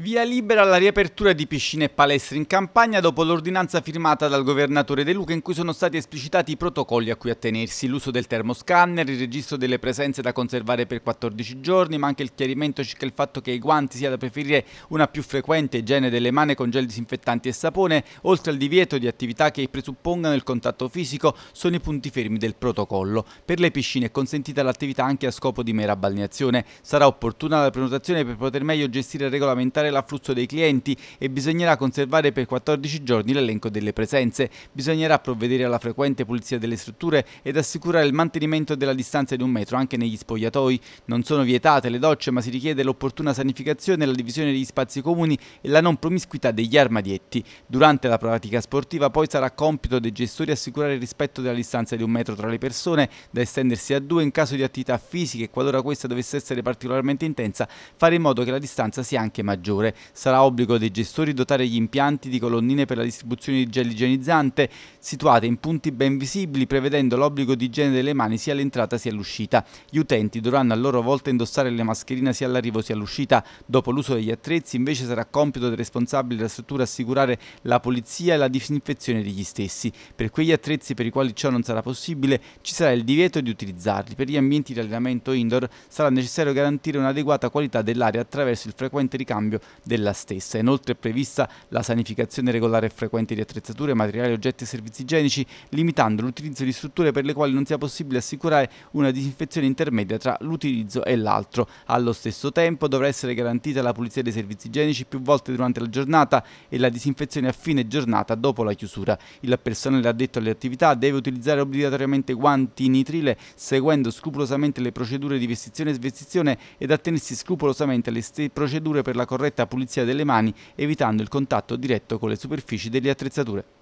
Via libera alla riapertura di piscine e palestre in campagna dopo l'ordinanza firmata dal governatore De Luca in cui sono stati esplicitati i protocolli a cui attenersi, l'uso del termoscanner, il registro delle presenze da conservare per 14 giorni, ma anche il chiarimento circa il fatto che i guanti sia da preferire una più frequente igiene delle mani con gel disinfettanti e sapone, oltre al divieto di attività che presuppongano il contatto fisico, sono i punti fermi del protocollo. Per le piscine è consentita l'attività anche a scopo di mera balneazione. Sarà opportuna la prenotazione per poter meglio gestire e regolamentare l'afflusso dei clienti e bisognerà conservare per 14 giorni l'elenco delle presenze. Bisognerà provvedere alla frequente pulizia delle strutture ed assicurare il mantenimento della distanza di un metro anche negli spogliatoi. Non sono vietate le docce ma si richiede l'opportuna sanificazione, la divisione degli spazi comuni e la non promiscuità degli armadietti. Durante la pratica sportiva poi sarà compito dei gestori assicurare il rispetto della distanza di un metro tra le persone, da estendersi a due in caso di attività fisiche e qualora questa dovesse essere particolarmente intensa, fare in modo che la distanza sia anche maggiore maggiore. Sarà obbligo dei gestori dotare gli impianti di colonnine per la distribuzione di gel igienizzante situate in punti ben visibili, prevedendo l'obbligo di igiene delle mani sia all'entrata sia all'uscita. Gli utenti dovranno a loro volta indossare le mascherine sia all'arrivo sia all'uscita. Dopo l'uso degli attrezzi invece sarà compito dei responsabili della struttura assicurare la pulizia e la disinfezione degli stessi. Per quegli attrezzi per i quali ciò non sarà possibile ci sarà il divieto di utilizzarli. Per gli ambienti di allenamento indoor sarà necessario garantire un'adeguata qualità dell'aria attraverso il frequente ricambio della stessa. Inoltre È prevista la sanificazione regolare e frequente di attrezzature, materiali, oggetti e servizi igienici, limitando l'utilizzo di strutture per le quali non sia possibile assicurare una disinfezione intermedia tra l'utilizzo e l'altro. Allo stesso tempo dovrà essere garantita la pulizia dei servizi igienici più volte durante la giornata e la disinfezione a fine giornata dopo la chiusura. Il personale addetto alle attività deve utilizzare obbligatoriamente guanti nitrile seguendo scrupolosamente le procedure di vestizione e svestizione ed attenersi scrupolosamente alle procedure per la corretta corretta pulizia delle mani evitando il contatto diretto con le superfici delle attrezzature.